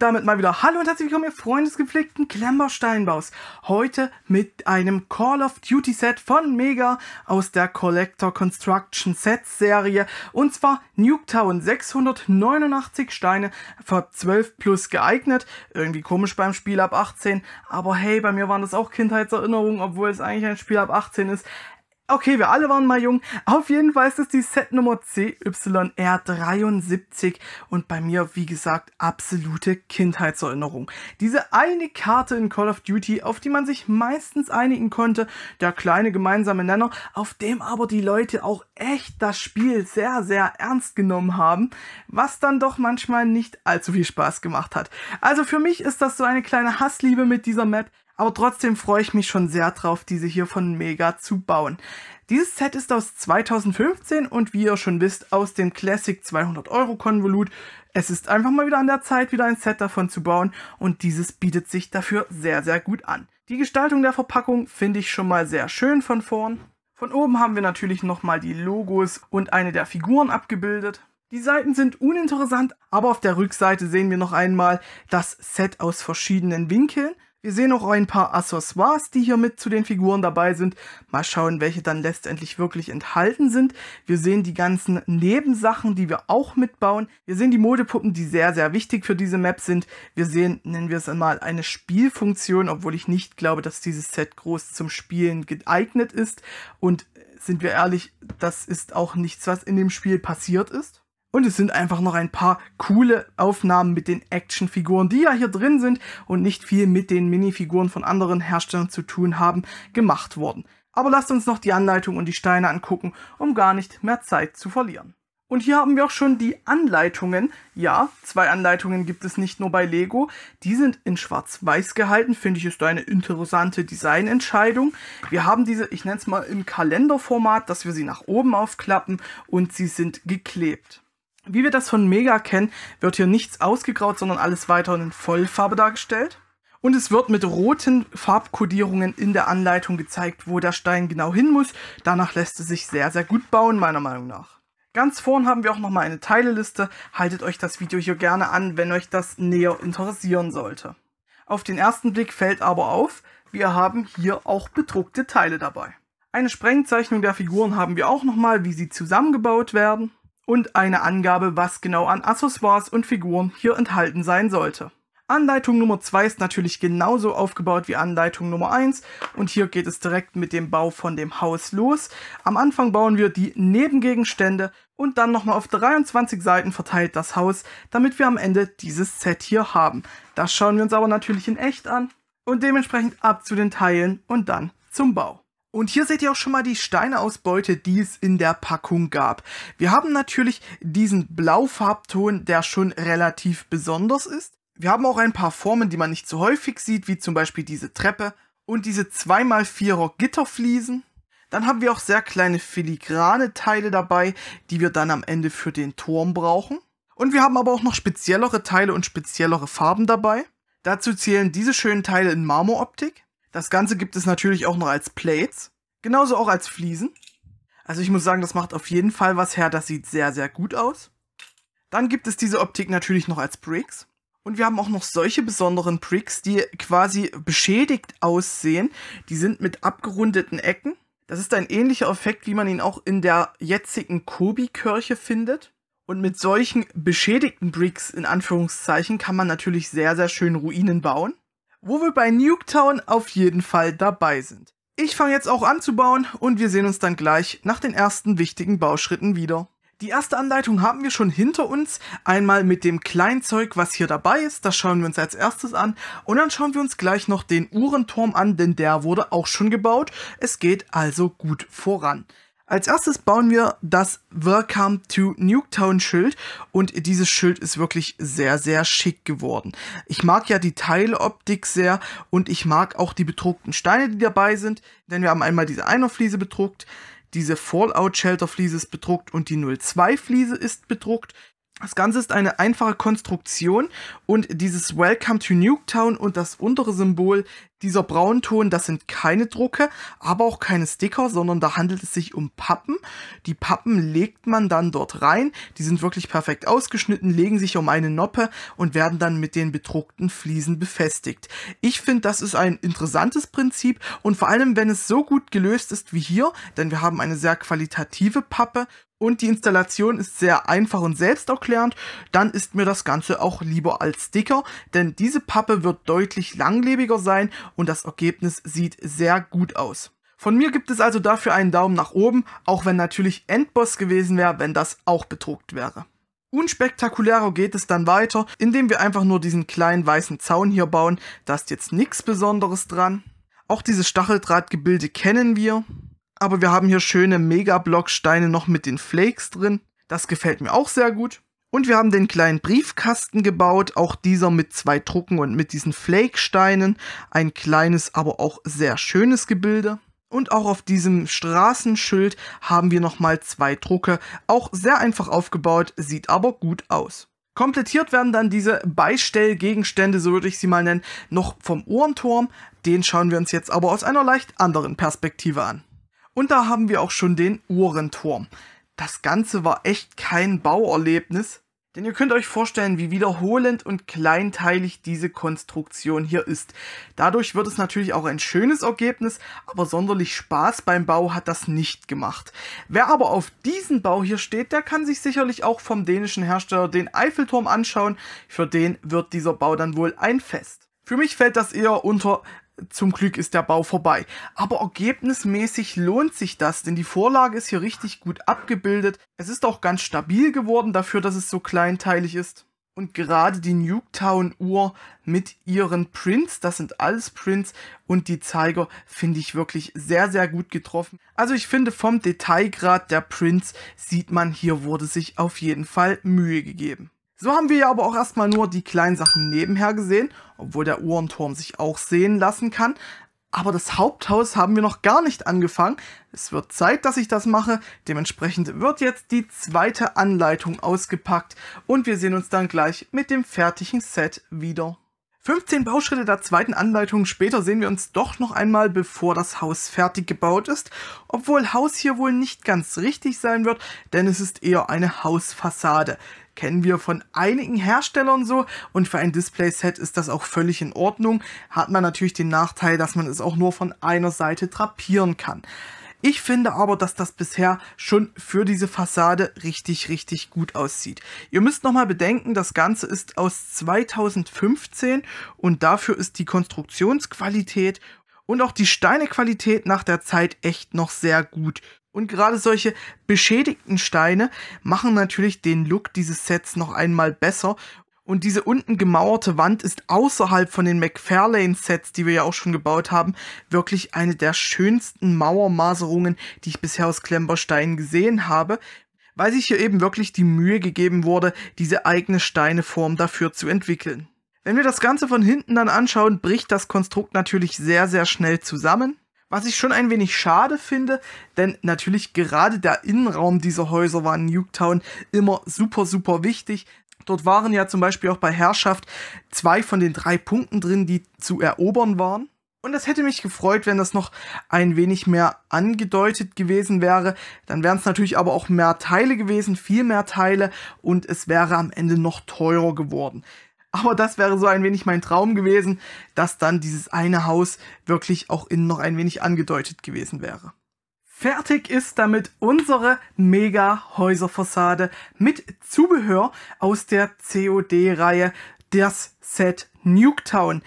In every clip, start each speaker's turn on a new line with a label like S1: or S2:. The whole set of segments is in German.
S1: Und damit mal wieder Hallo und herzlich willkommen, ihr Freunde des gepflegten Klemmbausteinaus. Heute mit einem Call of Duty Set von Mega aus der Collector Construction Set Serie. Und zwar Nuketown 689 Steine, für 12 plus geeignet. Irgendwie komisch beim Spiel ab 18, aber hey, bei mir waren das auch Kindheitserinnerungen, obwohl es eigentlich ein Spiel ab 18 ist. Okay, wir alle waren mal jung. Auf jeden Fall ist es die Set Nummer CYR73 und bei mir, wie gesagt, absolute Kindheitserinnerung. Diese eine Karte in Call of Duty, auf die man sich meistens einigen konnte, der kleine gemeinsame Nenner, auf dem aber die Leute auch echt das Spiel sehr, sehr ernst genommen haben, was dann doch manchmal nicht allzu viel Spaß gemacht hat. Also für mich ist das so eine kleine Hassliebe mit dieser Map, aber trotzdem freue ich mich schon sehr drauf, diese hier von Mega zu bauen. Dieses Set ist aus 2015 und wie ihr schon wisst, aus dem Classic 200 Euro Konvolut. Es ist einfach mal wieder an der Zeit, wieder ein Set davon zu bauen und dieses bietet sich dafür sehr, sehr gut an. Die Gestaltung der Verpackung finde ich schon mal sehr schön von vorn. Von oben haben wir natürlich nochmal die Logos und eine der Figuren abgebildet. Die Seiten sind uninteressant, aber auf der Rückseite sehen wir noch einmal das Set aus verschiedenen Winkeln. Wir sehen auch ein paar Accessoires, die hier mit zu den Figuren dabei sind. Mal schauen, welche dann letztendlich wirklich enthalten sind. Wir sehen die ganzen Nebensachen, die wir auch mitbauen. Wir sehen die Modepuppen, die sehr, sehr wichtig für diese Map sind. Wir sehen, nennen wir es einmal, eine Spielfunktion, obwohl ich nicht glaube, dass dieses Set groß zum Spielen geeignet ist. Und sind wir ehrlich, das ist auch nichts, was in dem Spiel passiert ist. Und es sind einfach noch ein paar coole Aufnahmen mit den Actionfiguren, die ja hier drin sind und nicht viel mit den Minifiguren von anderen Herstellern zu tun haben, gemacht worden. Aber lasst uns noch die Anleitung und die Steine angucken, um gar nicht mehr Zeit zu verlieren. Und hier haben wir auch schon die Anleitungen. Ja, zwei Anleitungen gibt es nicht nur bei Lego. Die sind in schwarz-weiß gehalten, finde ich, ist eine interessante Designentscheidung. Wir haben diese, ich nenne es mal im Kalenderformat, dass wir sie nach oben aufklappen und sie sind geklebt. Wie wir das von Mega kennen, wird hier nichts ausgegraut, sondern alles weiter in Vollfarbe dargestellt. Und es wird mit roten Farbkodierungen in der Anleitung gezeigt, wo der Stein genau hin muss. Danach lässt es sich sehr, sehr gut bauen, meiner Meinung nach. Ganz vorn haben wir auch nochmal eine Teileliste. Haltet euch das Video hier gerne an, wenn euch das näher interessieren sollte. Auf den ersten Blick fällt aber auf, wir haben hier auch bedruckte Teile dabei. Eine Sprengzeichnung der Figuren haben wir auch nochmal, wie sie zusammengebaut werden und eine Angabe, was genau an Accessoires und Figuren hier enthalten sein sollte. Anleitung Nummer 2 ist natürlich genauso aufgebaut wie Anleitung Nummer 1 und hier geht es direkt mit dem Bau von dem Haus los. Am Anfang bauen wir die Nebengegenstände und dann nochmal auf 23 Seiten verteilt das Haus, damit wir am Ende dieses Set hier haben. Das schauen wir uns aber natürlich in echt an und dementsprechend ab zu den Teilen und dann zum Bau. Und hier seht ihr auch schon mal die Steineausbeute, die es in der Packung gab. Wir haben natürlich diesen Blaufarbton, der schon relativ besonders ist. Wir haben auch ein paar Formen, die man nicht so häufig sieht, wie zum Beispiel diese Treppe und diese 2x4er Gitterfliesen. Dann haben wir auch sehr kleine filigrane Teile dabei, die wir dann am Ende für den Turm brauchen. Und wir haben aber auch noch speziellere Teile und speziellere Farben dabei. Dazu zählen diese schönen Teile in Marmoroptik. Das Ganze gibt es natürlich auch noch als Plates. Genauso auch als Fliesen. Also ich muss sagen, das macht auf jeden Fall was her. Das sieht sehr, sehr gut aus. Dann gibt es diese Optik natürlich noch als Bricks. Und wir haben auch noch solche besonderen Bricks, die quasi beschädigt aussehen. Die sind mit abgerundeten Ecken. Das ist ein ähnlicher Effekt, wie man ihn auch in der jetzigen Kobi-Kirche findet. Und mit solchen beschädigten Bricks in Anführungszeichen kann man natürlich sehr, sehr schön Ruinen bauen wo wir bei Nuketown auf jeden Fall dabei sind. Ich fange jetzt auch an zu bauen und wir sehen uns dann gleich nach den ersten wichtigen Bauschritten wieder. Die erste Anleitung haben wir schon hinter uns, einmal mit dem Kleinzeug, was hier dabei ist, das schauen wir uns als erstes an und dann schauen wir uns gleich noch den Uhrenturm an, denn der wurde auch schon gebaut, es geht also gut voran. Als erstes bauen wir das Welcome to Nuketown Schild und dieses Schild ist wirklich sehr, sehr schick geworden. Ich mag ja die Teiloptik sehr und ich mag auch die bedruckten Steine, die dabei sind, denn wir haben einmal diese Einerfliese bedruckt, diese Fallout Shelter Fliese ist bedruckt und die 02 Fliese ist bedruckt. Das Ganze ist eine einfache Konstruktion und dieses Welcome to Nuketown und das untere Symbol dieser braunen Ton, das sind keine Drucke, aber auch keine Sticker, sondern da handelt es sich um Pappen. Die Pappen legt man dann dort rein, die sind wirklich perfekt ausgeschnitten, legen sich um eine Noppe und werden dann mit den bedruckten Fliesen befestigt. Ich finde, das ist ein interessantes Prinzip und vor allem, wenn es so gut gelöst ist wie hier, denn wir haben eine sehr qualitative Pappe und die Installation ist sehr einfach und selbsterklärend, dann ist mir das Ganze auch lieber als dicker, denn diese Pappe wird deutlich langlebiger sein und das Ergebnis sieht sehr gut aus. Von mir gibt es also dafür einen Daumen nach oben, auch wenn natürlich Endboss gewesen wäre, wenn das auch bedruckt wäre. Unspektakulärer geht es dann weiter, indem wir einfach nur diesen kleinen weißen Zaun hier bauen. Da ist jetzt nichts Besonderes dran. Auch dieses Stacheldrahtgebilde kennen wir. Aber wir haben hier schöne Mega-Blocksteine noch mit den Flakes drin. Das gefällt mir auch sehr gut. Und wir haben den kleinen Briefkasten gebaut, auch dieser mit zwei Drucken und mit diesen Flake-Steinen. Ein kleines, aber auch sehr schönes Gebilde. Und auch auf diesem Straßenschild haben wir nochmal zwei Drucke, auch sehr einfach aufgebaut, sieht aber gut aus. Komplettiert werden dann diese Beistellgegenstände, so würde ich sie mal nennen, noch vom Ohrenturm. Den schauen wir uns jetzt aber aus einer leicht anderen Perspektive an. Und da haben wir auch schon den Uhrenturm. Das Ganze war echt kein Bauerlebnis, denn ihr könnt euch vorstellen, wie wiederholend und kleinteilig diese Konstruktion hier ist. Dadurch wird es natürlich auch ein schönes Ergebnis, aber sonderlich Spaß beim Bau hat das nicht gemacht. Wer aber auf diesen Bau hier steht, der kann sich sicherlich auch vom dänischen Hersteller den Eiffelturm anschauen. Für den wird dieser Bau dann wohl ein Fest. Für mich fällt das eher unter zum Glück ist der Bau vorbei. Aber ergebnismäßig lohnt sich das, denn die Vorlage ist hier richtig gut abgebildet. Es ist auch ganz stabil geworden dafür, dass es so kleinteilig ist. Und gerade die Nuketown-Uhr mit ihren Prints, das sind alles Prints, und die Zeiger finde ich wirklich sehr, sehr gut getroffen. Also ich finde vom Detailgrad der Prints sieht man, hier wurde sich auf jeden Fall Mühe gegeben. So haben wir ja aber auch erstmal nur die kleinen Sachen nebenher gesehen, obwohl der Uhrenturm sich auch sehen lassen kann. Aber das Haupthaus haben wir noch gar nicht angefangen. Es wird Zeit, dass ich das mache. Dementsprechend wird jetzt die zweite Anleitung ausgepackt. Und wir sehen uns dann gleich mit dem fertigen Set wieder. 15 Bauschritte der zweiten Anleitung später sehen wir uns doch noch einmal, bevor das Haus fertig gebaut ist, obwohl Haus hier wohl nicht ganz richtig sein wird, denn es ist eher eine Hausfassade. Kennen wir von einigen Herstellern so und für ein Displayset ist das auch völlig in Ordnung, hat man natürlich den Nachteil, dass man es auch nur von einer Seite drapieren kann. Ich finde aber, dass das bisher schon für diese Fassade richtig, richtig gut aussieht. Ihr müsst nochmal bedenken, das Ganze ist aus 2015 und dafür ist die Konstruktionsqualität und auch die Steinequalität nach der Zeit echt noch sehr gut. Und gerade solche beschädigten Steine machen natürlich den Look dieses Sets noch einmal besser und diese unten gemauerte Wand ist außerhalb von den McFarlane-Sets, die wir ja auch schon gebaut haben, wirklich eine der schönsten Mauermaserungen, die ich bisher aus Klemmbausteinen gesehen habe, weil sich hier eben wirklich die Mühe gegeben wurde, diese eigene Steineform dafür zu entwickeln. Wenn wir das Ganze von hinten dann anschauen, bricht das Konstrukt natürlich sehr, sehr schnell zusammen. Was ich schon ein wenig schade finde, denn natürlich gerade der Innenraum dieser Häuser war in Nuketown immer super, super wichtig. Dort waren ja zum Beispiel auch bei Herrschaft zwei von den drei Punkten drin, die zu erobern waren. Und das hätte mich gefreut, wenn das noch ein wenig mehr angedeutet gewesen wäre. Dann wären es natürlich aber auch mehr Teile gewesen, viel mehr Teile und es wäre am Ende noch teurer geworden. Aber das wäre so ein wenig mein Traum gewesen, dass dann dieses eine Haus wirklich auch innen noch ein wenig angedeutet gewesen wäre. Fertig ist damit unsere Mega-Häuserfassade mit Zubehör aus der COD-Reihe, das Set Nuketown.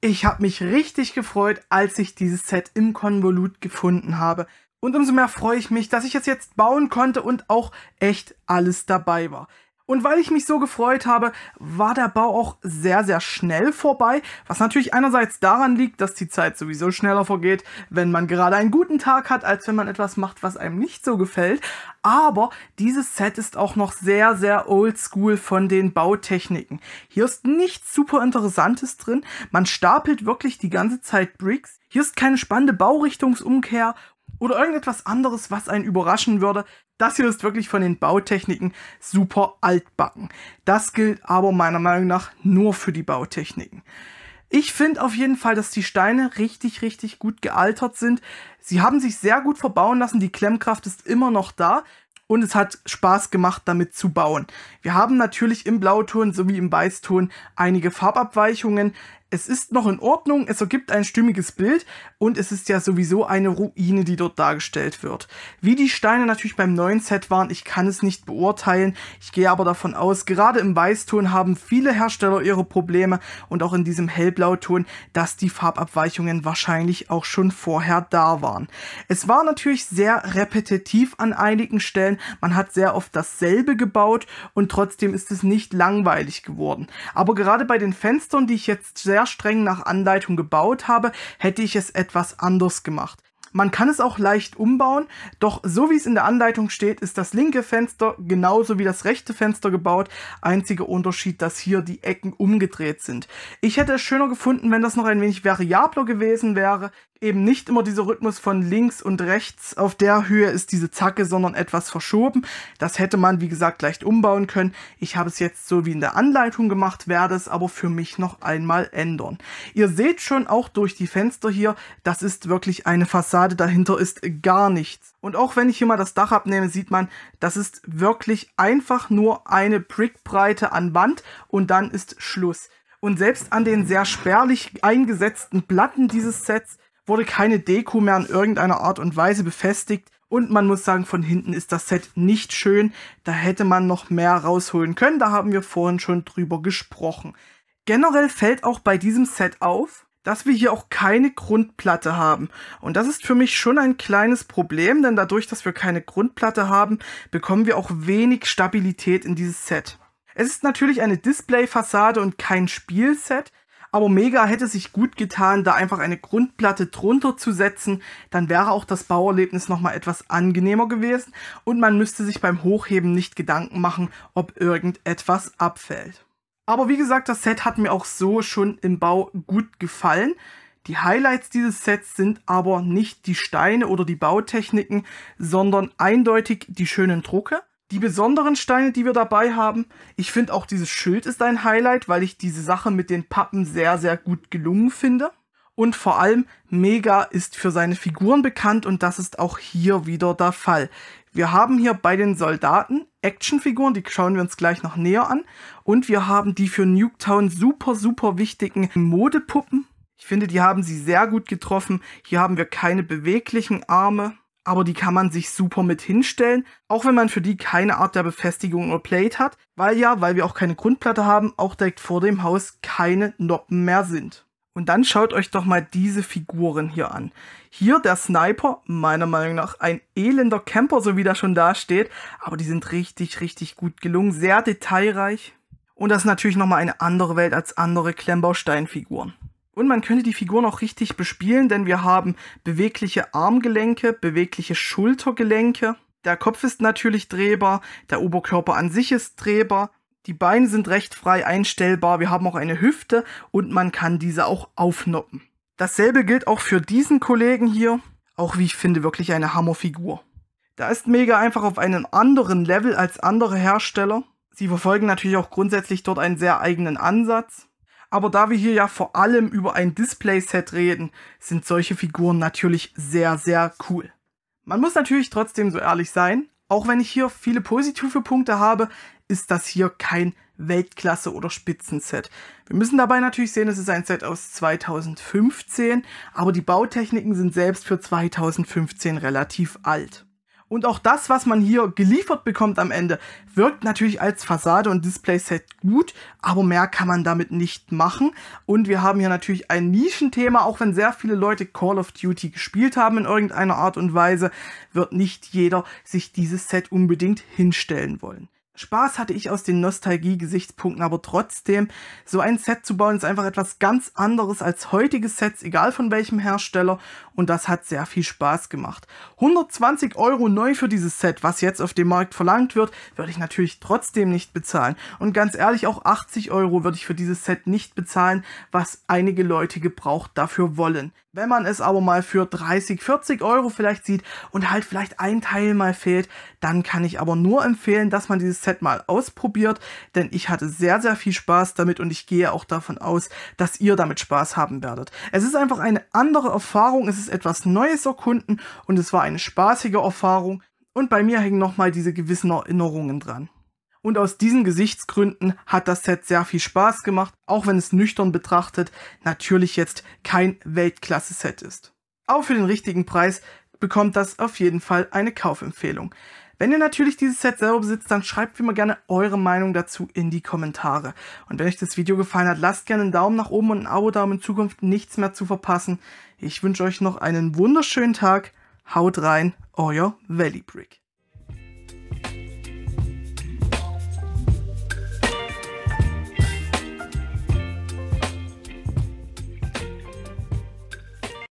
S1: Ich habe mich richtig gefreut, als ich dieses Set im Konvolut gefunden habe. Und umso mehr freue ich mich, dass ich es jetzt bauen konnte und auch echt alles dabei war. Und weil ich mich so gefreut habe, war der Bau auch sehr, sehr schnell vorbei, was natürlich einerseits daran liegt, dass die Zeit sowieso schneller vergeht, wenn man gerade einen guten Tag hat, als wenn man etwas macht, was einem nicht so gefällt. Aber dieses Set ist auch noch sehr, sehr oldschool von den Bautechniken. Hier ist nichts super Interessantes drin. Man stapelt wirklich die ganze Zeit Bricks. Hier ist keine spannende Baurichtungsumkehr oder irgendetwas anderes, was einen überraschen würde. Das hier ist wirklich von den Bautechniken super altbacken. Das gilt aber meiner Meinung nach nur für die Bautechniken. Ich finde auf jeden Fall, dass die Steine richtig, richtig gut gealtert sind. Sie haben sich sehr gut verbauen lassen, die Klemmkraft ist immer noch da und es hat Spaß gemacht, damit zu bauen. Wir haben natürlich im Blauton sowie im Weißton einige Farbabweichungen es ist noch in Ordnung, es ergibt ein stimmiges Bild und es ist ja sowieso eine Ruine, die dort dargestellt wird. Wie die Steine natürlich beim neuen Set waren, ich kann es nicht beurteilen. Ich gehe aber davon aus, gerade im Weißton haben viele Hersteller ihre Probleme und auch in diesem Hellblauton, dass die Farbabweichungen wahrscheinlich auch schon vorher da waren. Es war natürlich sehr repetitiv an einigen Stellen. Man hat sehr oft dasselbe gebaut und trotzdem ist es nicht langweilig geworden. Aber gerade bei den Fenstern, die ich jetzt sehr sehr streng nach Anleitung gebaut habe, hätte ich es etwas anders gemacht. Man kann es auch leicht umbauen, doch so wie es in der Anleitung steht, ist das linke Fenster genauso wie das rechte Fenster gebaut. Einziger Unterschied, dass hier die Ecken umgedreht sind. Ich hätte es schöner gefunden, wenn das noch ein wenig variabler gewesen wäre eben nicht immer dieser Rhythmus von links und rechts auf der Höhe ist diese Zacke, sondern etwas verschoben. Das hätte man, wie gesagt, leicht umbauen können. Ich habe es jetzt so wie in der Anleitung gemacht, werde es aber für mich noch einmal ändern. Ihr seht schon auch durch die Fenster hier, das ist wirklich eine Fassade, dahinter ist gar nichts. Und auch wenn ich hier mal das Dach abnehme, sieht man, das ist wirklich einfach nur eine Brickbreite an Wand und dann ist Schluss. Und selbst an den sehr spärlich eingesetzten Platten dieses Sets wurde keine Deko mehr in irgendeiner Art und Weise befestigt und man muss sagen, von hinten ist das Set nicht schön, da hätte man noch mehr rausholen können, da haben wir vorhin schon drüber gesprochen. Generell fällt auch bei diesem Set auf, dass wir hier auch keine Grundplatte haben. Und das ist für mich schon ein kleines Problem, denn dadurch, dass wir keine Grundplatte haben, bekommen wir auch wenig Stabilität in dieses Set. Es ist natürlich eine Displayfassade und kein Spielset, aber Mega hätte sich gut getan, da einfach eine Grundplatte drunter zu setzen. Dann wäre auch das Bauerlebnis nochmal etwas angenehmer gewesen und man müsste sich beim Hochheben nicht Gedanken machen, ob irgendetwas abfällt. Aber wie gesagt, das Set hat mir auch so schon im Bau gut gefallen. Die Highlights dieses Sets sind aber nicht die Steine oder die Bautechniken, sondern eindeutig die schönen Drucke die besonderen Steine, die wir dabei haben. Ich finde auch dieses Schild ist ein Highlight, weil ich diese Sache mit den Pappen sehr, sehr gut gelungen finde. Und vor allem, Mega ist für seine Figuren bekannt und das ist auch hier wieder der Fall. Wir haben hier bei den Soldaten Actionfiguren, die schauen wir uns gleich noch näher an. Und wir haben die für Nuketown super, super wichtigen Modepuppen. Ich finde, die haben sie sehr gut getroffen. Hier haben wir keine beweglichen Arme aber die kann man sich super mit hinstellen, auch wenn man für die keine Art der Befestigung oder Plate hat, weil ja, weil wir auch keine Grundplatte haben, auch direkt vor dem Haus keine Noppen mehr sind. Und dann schaut euch doch mal diese Figuren hier an. Hier der Sniper, meiner Meinung nach ein elender Camper, so wie der schon da steht, aber die sind richtig, richtig gut gelungen, sehr detailreich. Und das ist natürlich nochmal eine andere Welt als andere Klemmbausteinfiguren. Und man könnte die Figur noch richtig bespielen, denn wir haben bewegliche Armgelenke, bewegliche Schultergelenke. Der Kopf ist natürlich drehbar, der Oberkörper an sich ist drehbar, die Beine sind recht frei einstellbar, wir haben auch eine Hüfte und man kann diese auch aufnoppen. Dasselbe gilt auch für diesen Kollegen hier, auch wie ich finde wirklich eine Hammerfigur. Da ist Mega einfach auf einem anderen Level als andere Hersteller. Sie verfolgen natürlich auch grundsätzlich dort einen sehr eigenen Ansatz. Aber da wir hier ja vor allem über ein Displayset reden, sind solche Figuren natürlich sehr, sehr cool. Man muss natürlich trotzdem so ehrlich sein, auch wenn ich hier viele positive Punkte habe, ist das hier kein Weltklasse- oder Spitzenset. Wir müssen dabei natürlich sehen, es ist ein Set aus 2015, aber die Bautechniken sind selbst für 2015 relativ alt. Und auch das, was man hier geliefert bekommt am Ende, wirkt natürlich als Fassade und Displayset gut, aber mehr kann man damit nicht machen. Und wir haben hier natürlich ein Nischenthema, auch wenn sehr viele Leute Call of Duty gespielt haben in irgendeiner Art und Weise, wird nicht jeder sich dieses Set unbedingt hinstellen wollen. Spaß hatte ich aus den Nostalgie-Gesichtspunkten, aber trotzdem, so ein Set zu bauen, ist einfach etwas ganz anderes als heutige Sets, egal von welchem Hersteller. Und das hat sehr viel Spaß gemacht. 120 Euro neu für dieses Set, was jetzt auf dem Markt verlangt wird, würde ich natürlich trotzdem nicht bezahlen. Und ganz ehrlich, auch 80 Euro würde ich für dieses Set nicht bezahlen, was einige Leute gebraucht dafür wollen. Wenn man es aber mal für 30, 40 Euro vielleicht sieht und halt vielleicht ein Teil mal fehlt, dann kann ich aber nur empfehlen, dass man dieses Set Set mal ausprobiert, denn ich hatte sehr, sehr viel Spaß damit und ich gehe auch davon aus, dass ihr damit Spaß haben werdet. Es ist einfach eine andere Erfahrung, es ist etwas Neues erkunden und es war eine spaßige Erfahrung und bei mir hängen nochmal diese gewissen Erinnerungen dran. Und aus diesen Gesichtsgründen hat das Set sehr viel Spaß gemacht, auch wenn es nüchtern betrachtet natürlich jetzt kein Weltklasse-Set ist. Auch für den richtigen Preis bekommt das auf jeden Fall eine Kaufempfehlung. Wenn ihr natürlich dieses Set selber besitzt, dann schreibt wie immer gerne eure Meinung dazu in die Kommentare. Und wenn euch das Video gefallen hat, lasst gerne einen Daumen nach oben und ein Abo da, um in Zukunft nichts mehr zu verpassen. Ich wünsche euch noch einen wunderschönen Tag. Haut rein, euer Valley Brick.